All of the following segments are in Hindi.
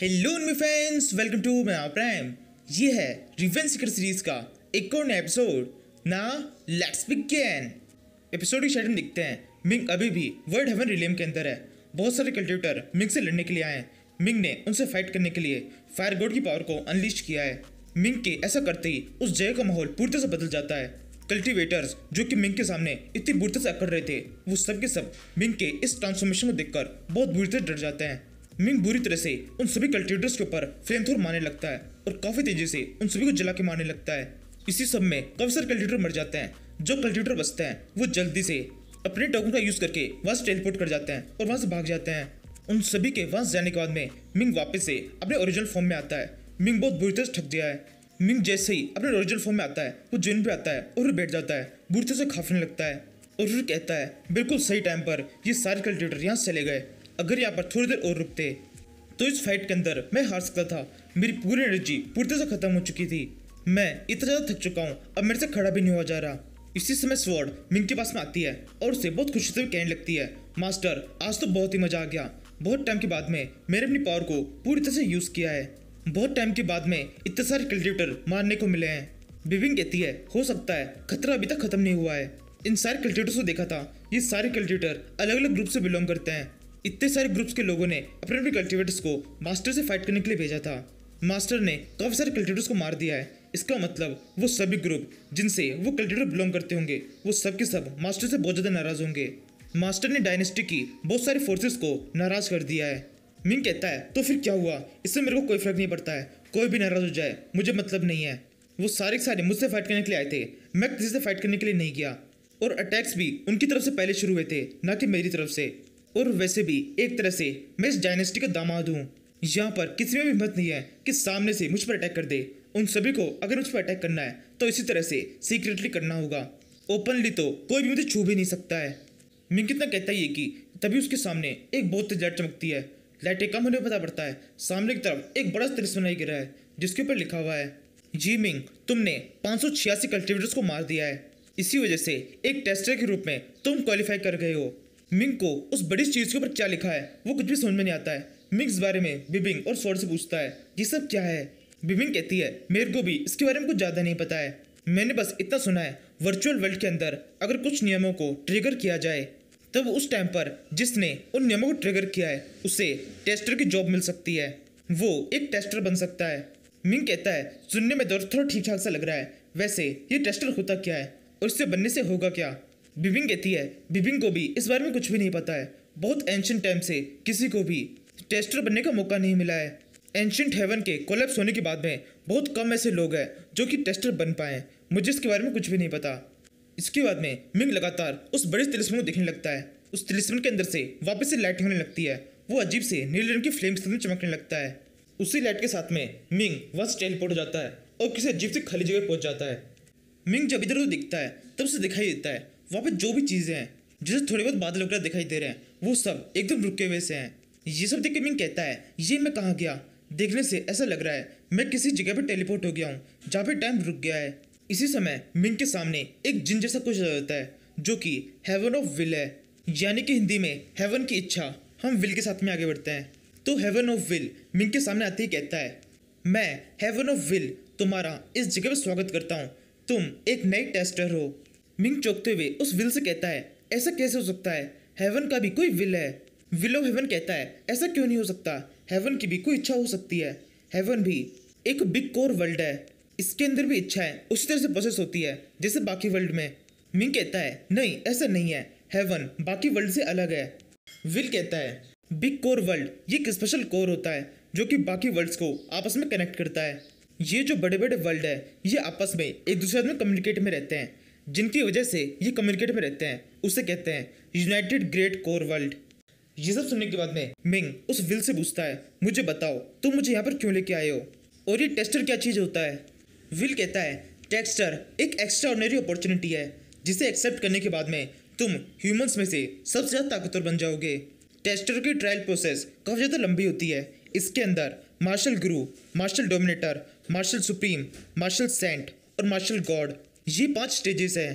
hello me fans welcome to मैं प्राइम ये है रिवेंज सीक्रेट सीरीज का एक और नया एपिसोड ना लेट्स बिगेन एपिसोड की शायद हम देखते हैं मिंग अभी भी वर्ल्ड हेवन रिलेम के अंदर है बहुत सारे कल्टिवेटर मिंग से लड़ने के लिए आए हैं मिंग ने उनसे फाइट करने के लिए फायर गोड की पावर को अनलिस्ट किया है मिंग के ऐसा करते ही उस जगह का माहौल पूरी तरह से बदल जाता है कल्टिवेटर्स जो कि मिंग के सामने इतनी बुरी तरह से अकड़ रहे थे वो सब के सब मिंग के इस ट्रांसफॉर्मेशन को देखकर बहुत बुरी तरह डर जाते हैं मिंग बुरी तरह से उन सभी कल्टिवेटर्स के ऊपर फ्लेम थ्रोर मारने लगता है और काफी तेजी से उन सभी को जला के मारने लगता है इसी सब में काफी सारे कल्टिवेटर मर जाते हैं जो कल्टिवेटर बचते हैं वो जल्दी से अपने टोकन का यूज करके वहाँ से टेलीपोर्ट कर जाते हैं और वहाँ से भाग जाते हैं उन सभी के वहां जाने के बाद में मिंग वापस से अपने ओरिजिनल फॉर्म में आता है मिंग बहुत बुरी तरह थक गया है मिंग जैसे ही अपने ओरिजिनल फॉर्म में आता है वो जिन पे आता है और फिर बैठ जाता है बुरी तरह से खाफने लगता है और फिर कहता है बिल्कुल सही टाइम पर ये सारे कल्टिवेटर यहाँ से चले गए अगर यहाँ पर थोड़ी देर और रुकते तो इस फाइट के अंदर मैं हार सकता था मेरी पूरी एनर्जी पूरी तरह से खत्म हो चुकी थी मैं इतना ज़्यादा थक चुका हूँ अब मेरे से खड़ा भी नहीं हुआ जा रहा इसी समय स्वॉर्ड मिंग के पास में आती है और उसे बहुत खुशी से कहने लगती है मास्टर आज तो बहुत ही मज़ा आ गया बहुत टाइम के बाद में मैंने अपनी पावर को पूरी तरह से यूज़ किया है बहुत टाइम के बाद में इतने सारे कल्टिवेटर मारने को मिले हैं बिविंग कहती है हो सकता है खतरा अभी तक खत्म नहीं हुआ है इन सारे कल्टिवेटर को देखा था ये सारे कल्टिवेटर अलग अलग ग्रुप से बिलोंग करते हैं इतने सारे ग्रुप्स के लोगों ने अपने अपने कल्टिवेटर्स को मास्टर से फाइट करने के लिए भेजा था मास्टर ने काफ़ी सारे कल्टिवेटर्स को मार दिया है इसका मतलब वो सभी ग्रुप जिनसे वो कल्टिवेटर बिलोंग करते होंगे वो सब के सब मास्टर से बहुत ज़्यादा नाराज़ होंगे मास्टर ने डायनेस्टी की बहुत सारी फोर्सेस को नाराज़ कर दिया है मिंग कहता है तो फिर क्या हुआ इससे मेरे को कोई फर्क नहीं पड़ता है कोई भी नाराज़ हो जाए मुझे मतलब नहीं है वो सारे के सारे मुझसे फाइट करने के लिए आए थे मैं किसी से फाइट करने के लिए नहीं गया और अटैक्स भी उनकी तरफ से पहले शुरू हुए थे ना कि मेरी तरफ से और वैसे भी एक तरह से मैं इस डायनेस्टी का दामाद हूँ यहाँ पर किसी में भी हिम्मत नहीं है कि सामने से मुझ पर अटैक कर दे उन सभी को अगर मुझ पर अटैक करना है तो इसी तरह से सीक्रेटली करना होगा ओपनली तो कोई भी मुझे छू भी नहीं सकता है मिंग कितना कहता ही है कि तभी उसके सामने एक बहुत तेज चमकती है लाइटें कम होने पता पड़ता है सामने की तरफ एक बड़ा तिरस्म नहीं गिरा है जिसके ऊपर लिखा हुआ है जी मिंग तुमने पाँच कल्टीवेटर्स को मार दिया है इसी वजह से एक टेस्टर के रूप में तुम क्वालिफाई कर गए हो मिंग को उस बड़ी चीज के ऊपर क्या लिखा है वो कुछ भी समझ में नहीं आता है मिंग बारे में बिबिंग और सोर से पूछता है ये सब क्या है बिबिंग कहती है मेरे को भी इसके बारे में कुछ ज़्यादा नहीं पता है मैंने बस इतना सुना है वर्चुअल वर्ल्ड के अंदर अगर कुछ नियमों को ट्रिगर किया जाए तब उस टाइम पर जिसने उन नियमों को ट्रिगर किया है उसे टेस्टर की जॉब मिल सकती है वो एक टेस्टर बन सकता है मिंग कहता है सुनने में दर्द तो थोड़ा ठीक ठाक सा लग रहा है वैसे ये टेस्टर होता क्या है और इससे बनने से होगा क्या बिबिंग कहती है बिबिंग को भी इस बारे में कुछ भी नहीं पता है बहुत एंशंट टाइम से किसी को भी टेस्टर बनने का मौका नहीं मिला है एंशंट हेवन के कोलेप्स होने के बाद में बहुत कम ऐसे लोग हैं जो कि टेस्टर बन पाए मुझे इसके बारे में कुछ भी नहीं पता इसके बाद में मिंग लगातार उस बड़े तिलिस्मन को देखने लगता है उस तिलिस्मन के अंदर से वापस से लाइट होने लगती है वो अजीब से नीले रंग की फ्लेम से चमकने लगता है उसी लाइट के साथ में मिंग वहाँ से टेलीपोर्ट हो जाता है और किसी अजीब से खाली जगह पहुँच जाता है मिंग जब इधर उधर दिखता है तब से दिखाई देता है वहाँ पर जो भी चीज़ें हैं जैसे थोड़े बहुत बादल वगैरह दिखाई दे रहे हैं वो सब एकदम रुके हुए से हैं ये सब देख के मिंग कहता है ये मैं कहाँ गया देखने से ऐसा लग रहा है मैं किसी जगह पर टेलीपोर्ट हो गया हूँ जहाँ पर टाइम रुक गया है इसी समय मिंग के सामने एक जिन जैसा कुछ होता है जो कि हेवन ऑफ विल है यानी कि हिंदी में हेवन की इच्छा हम विल के साथ में आगे बढ़ते हैं तो हेवन ऑफ विल मिंग के सामने आते ही कहता है मैं हेवन ऑफ विल तुम्हारा इस जगह पर स्वागत करता हूँ तुम एक नए टेस्टर हो मिंग चौंकते हुए उस विल से कहता है ऐसा कैसे हो सकता है हेवन का भी कोई विल है विल ऑफ हेवन कहता है ऐसा क्यों नहीं हो सकता हेवन की भी कोई इच्छा हो सकती है हेवन भी एक बिग कोर वर्ल्ड है इसके अंदर भी इच्छा है उसी तरह से प्रोसेस होती है जैसे बाकी वर्ल्ड में मिंग कहता है नहीं ऐसा नहीं है हेवन बाकी वर्ल्ड से अलग है विल कहता है बिग कोर वर्ल्ड ये एक स्पेशल कोर होता है जो कि बाकी वर्ल्ड्स को आपस में कनेक्ट करता है ये जो बड़े बड़े वर्ल्ड है ये आपस में एक दूसरे में कम्युनिकेट में रहते हैं जिनकी वजह से ये कम्युनिकेट में रहते हैं उसे कहते हैं यूनाइटेड ग्रेट कोर वर्ल्ड ये सब सुनने के बाद में मिंग उस विल से पूछता है मुझे बताओ तुम मुझे यहाँ पर क्यों लेके आए हो और ये टेस्टर क्या चीज़ होता है विल कहता है टेक्स्टर एक एक्स्ट्रा ऑर्डनरी अपॉर्चुनिटी है जिसे एक्सेप्ट करने के बाद में तुम ह्यूमंस में से सबसे ज़्यादा ताकतवर बन जाओगे टेस्टर की ट्रायल प्रोसेस काफ़ी ज़्यादा लंबी होती है इसके अंदर martial guru martial dominator martial supreme martial saint और मार्शल गॉड ये पांच स्टेजेस हैं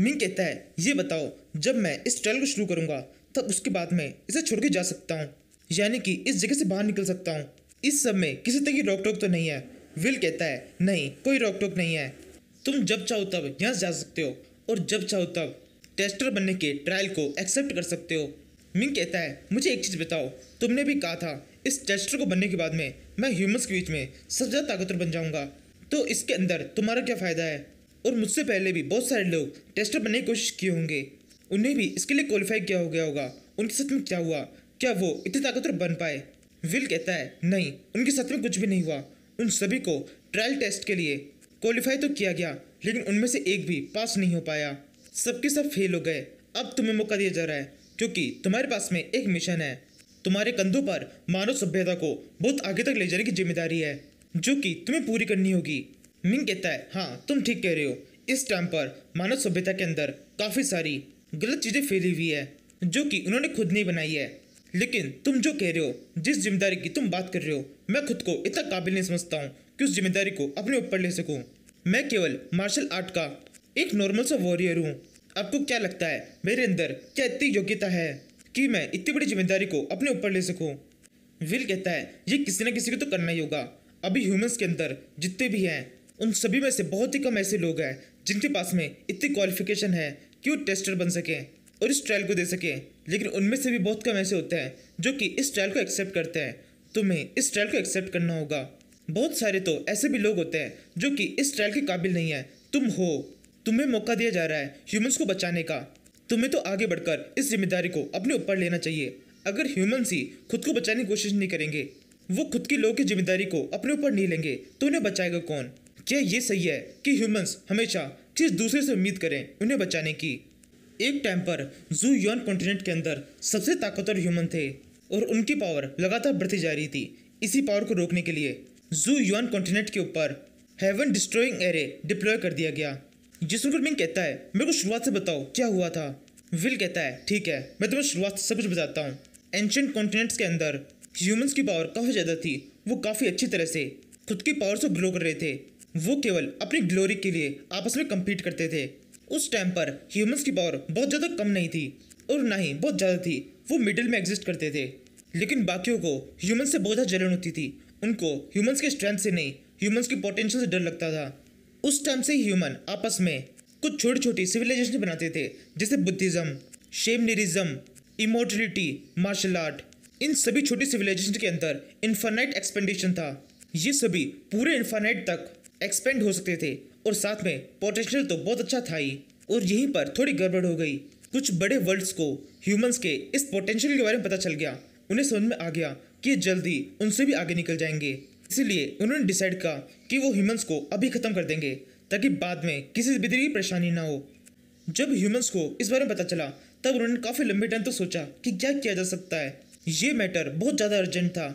मिंग कहता है ये बताओ जब मैं इस ट्रायल को शुरू करूँगा तब उसके बाद मैं इसे छोड़ के जा सकता हूँ यानी कि इस जगह से बाहर निकल सकता हूँ इस सब में किसी तरह की रोक टोक तो नहीं है विल कहता है नहीं कोई रोक टोक नहीं है तुम जब चाहो तब यहाँ जा सकते हो और जब चाहो तब टेस्टर बनने के ट्रायल को एक्सेप्ट कर सकते हो मिंग कहता है मुझे एक चीज़ बताओ तुमने भी कहा था इस टेस्टर को बनने के बाद में मैं ह्यूमंस के बीच में सबसे ज़्यादा ताकतवर बन जाऊँगा तो इसके अंदर तुम्हारा क्या फ़ायदा है और मुझसे पहले भी बहुत सारे लोग टेस्टर बनने की कोशिश किए होंगे उन्हें भी इसके लिए क्वालिफाई किया हो गया होगा उनके साथ में क्या हुआ क्या वो इतने ताकतवर बन पाए विल कहता है नहीं उनके साथ में कुछ भी नहीं हुआ उन सभी को ट्रायल टेस्ट के लिए क्वालिफाई तो किया गया लेकिन उनमें से एक भी पास नहीं हो पाया सबके सब फेल हो गए अब तुम्हें मौका दिया जा रहा है क्योंकि तुम्हारे पास में एक मिशन है तुम्हारे कंधों पर मानव सभ्यता को बहुत आगे तक ले जाने की जिम्मेदारी है जो कि तुम्हें पूरी करनी होगी मिंग कहता है हाँ तुम ठीक कह रहे हो इस टाइम पर मानव सभ्यता के अंदर काफ़ी सारी गलत चीज़ें फैली हुई है जो कि उन्होंने खुद नहीं बनाई है लेकिन तुम जो कह रहे हो जिस जिम्मेदारी की तुम बात कर रहे हो मैं खुद को इतना काबिल नहीं समझता हूँ कि उस जिम्मेदारी को अपने ऊपर ले सकूँ मैं केवल मार्शल आर्ट का एक नॉर्मल सा वॉरियर हूँ आपको क्या लगता है मेरे अंदर क्या इतनी योग्यता है कि मैं इतनी बड़ी जिम्मेदारी को अपने ऊपर ले सकूँ विल कहता है ये किसी न किसी को तो करना ही होगा अभी ह्यूमंस के अंदर जितने भी हैं उन सभी में से बहुत ही कम ऐसे लोग हैं जिनके पास में इतनी क्वालिफिकेशन है कि वो टेस्टर बन सकें और इस ट्रायल को दे सकें लेकिन उनमें से भी बहुत कम ऐसे होते हैं जो कि इस ट्रायल को एक्सेप्ट करते हैं तुम्हें इस ट्रायल को एक्सेप्ट करना होगा बहुत सारे तो ऐसे भी लोग होते हैं जो कि इस ट्रायल के काबिल नहीं है तुम हो तुम्हें मौका दिया जा रहा है ह्यूमंस को बचाने का तुम्हें तो आगे बढ़कर इस जिम्मेदारी को अपने ऊपर लेना चाहिए अगर ह्यूमंस ही खुद को बचाने की कोशिश नहीं करेंगे वो खुद के लोगों की जिम्मेदारी को अपने ऊपर नहीं लेंगे तो उन्हें बचाएगा कौन क्या ये सही है कि ह्यूमंस हमेशा किस दूसरे से उम्मीद करें उन्हें बचाने की एक टाइम पर जू यौन कॉन्टिनेंट के अंदर सबसे ताकतवर ह्यूमन थे और उनकी पावर लगातार बढ़ती जा रही थी इसी पावर को रोकने के लिए जू यौन कॉन्टिनेंट के ऊपर हेवन डिस्ट्रॉइंग एरे डिप्लॉय कर दिया गया जिसमें मिंग कहता है मेरे को शुरुआत से बताओ क्या हुआ था विल कहता है ठीक है मैं तुम्हें शुरुआत से सब कुछ बताता हूँ एंशंट कॉन्टिनेंट्स के अंदर ह्यूमंस की पावर काफ़ी ज़्यादा थी वो काफ़ी अच्छी तरह से खुद की पावर से ग्रो कर रहे थे वो केवल अपनी ग्लोरी के लिए आपस में कम्पीट करते थे उस टाइम पर ह्यूमंस की पावर बहुत ज़्यादा कम नहीं थी और ना ही बहुत ज़्यादा थी वो मिडिल में एग्जिस्ट करते थे लेकिन बाकियों को ह्यूमन से बहुत ज़्यादा जलन होती थी उनको ह्यूमंस के स्ट्रेंथ से नहीं ह्यूमंस की पोटेंशियल से डर लगता था उस टाइम से ह्यूमन आपस में कुछ छोटी छोटी सिविलाइजेशन बनाते थे जैसे बुद्धिज़्म शेमनिरिज्म इमोटिलिटी मार्शल आर्ट इन सभी छोटी सिविलाइजेशन के अंदर इन्फानाइट एक्सपेंडिशन था ये सभी पूरे इन्फानाइट तक एक्सपेंड हो सकते थे और साथ में पोटेंशियल तो बहुत अच्छा था ही और यहीं पर थोड़ी गड़बड़ हो गई कुछ बड़े वर्ल्ड्स को ह्यूमंस के इस पोटेंशियल के बारे में पता चल गया उन्हें समझ में आ गया कि जल्दी उनसे भी आगे निकल जाएंगे इसलिए उन्होंने डिसाइड किया कि वो ह्यूमंस को अभी ख़त्म कर देंगे ताकि बाद में किसी भी तरह की परेशानी ना हो जब ह्यूमंस को इस बारे में पता चला तब उन्होंने काफ़ी लंबे टाइम तक तो सोचा कि क्या किया जा सकता है ये मैटर बहुत ज़्यादा अर्जेंट था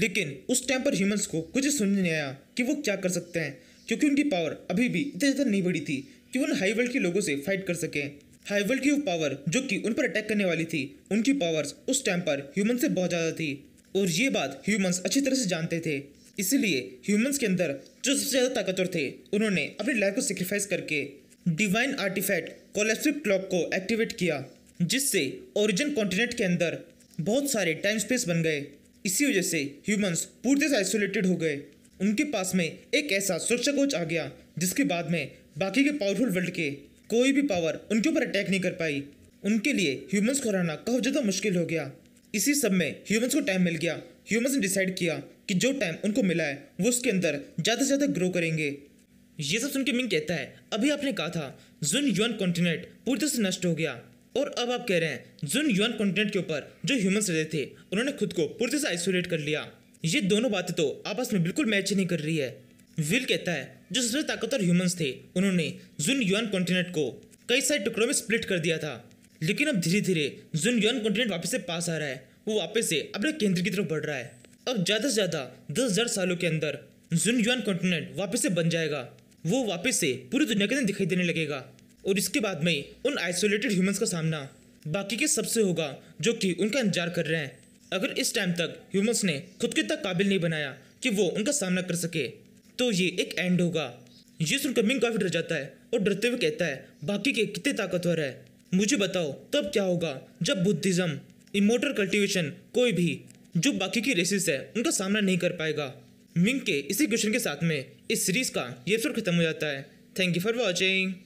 लेकिन उस टाइम पर ह्यूमंस को कुछ समझ नहीं आया कि वो क्या कर सकते हैं क्योंकि उनकी पावर अभी भी इतनी ज़्यादा नहीं बढ़ी थी कि वो हाई वर्ल्ड के लोगों से फाइट कर सकें वर्ल्ड की वो पावर जो कि उन पर अटैक करने वाली थी उनकी पावर्स उस टाइम पर ह्यूमन से बहुत ज़्यादा थी और ये बात ह्यूमंस अच्छी तरह से जानते थे इसीलिए ह्यूमंस के अंदर जो सबसे ज़्यादा ताकतवर थे उन्होंने अपनी लाइफ को सेक्रीफाइस करके डिवाइन आर्टिफैक्ट कोलेप्सिक क्लॉक को एक्टिवेट किया जिससे ओरिजिन कॉन्टिनेंट के अंदर बहुत सारे टाइम स्पेस बन गए इसी वजह से ह्यूमंस पूरी तरह से आइसोलेटेड हो गए उनके पास में एक ऐसा सुरक्षा कोच आ गया जिसके बाद में बाकी के पावरफुल वर्ल्ड के कोई भी पावर उनके ऊपर अटैक नहीं कर पाई उनके लिए ह्यूमंस को हराना काफ़ी ज़्यादा मुश्किल हो गया इसी सब में ह्यूमंस को टाइम मिल गया ह्यूमंस ने डिसाइड किया कि जो टाइम उनको मिला है वो उसके अंदर ज़्यादा से ज़्यादा ग्रो करेंगे ये सब सुन के मिंग कहता है अभी आपने कहा था जुन यून कॉन्टिनेंट पूरी तरह से नष्ट हो गया और अब आप कह रहे हैं जुन यून कॉन्टिनेंट के ऊपर जो ह्यूमन रहते थे उन्होंने खुद को पूरी से आइसोलेट कर लिया ये दोनों बातें तो आपस में बिल्कुल मैच नहीं कर रही है विल कहता है जो सबसे ताकतवर ह्यूमंस थे उन्होंने जुन यून कॉन्टिनेंट को कई सारे टुकड़ों में स्प्लिट कर दिया था लेकिन अब धीरे धीरे जुन यून कॉन्टिनेंट वापस से पास आ रहा है वो वापस से अपने केंद्र की तरफ बढ़ रहा है अब ज़्यादा से ज़्यादा दस हज़ार सालों के अंदर जुन यून कॉन्टिनेंट वापस से बन जाएगा वो वापस से पूरी दुनिया के अंदर दिखाई देने लगेगा और इसके बाद में उन आइसोलेटेड ह्यूमंस का सामना बाकी के सबसे होगा जो कि उनका इंतजार कर रहे हैं अगर इस टाइम तक ह्यूमंस ने खुद के तक काबिल नहीं बनाया कि वो उनका सामना कर सके तो ये एक एंड होगा ये सुनकर मिंग काफ़ी डर जाता है और डरते हुए कहता है बाकी के कितने ताकतवर है मुझे बताओ तब क्या होगा जब बुद्धिज़्म इमोटर कल्टिवेशन कोई भी जो बाकी की रेसिस है उनका सामना नहीं कर पाएगा मिंग के इसी क्वेश्चन के साथ में इस सीरीज़ का ये फिर खत्म हो जाता है थैंक यू फॉर वॉचिंग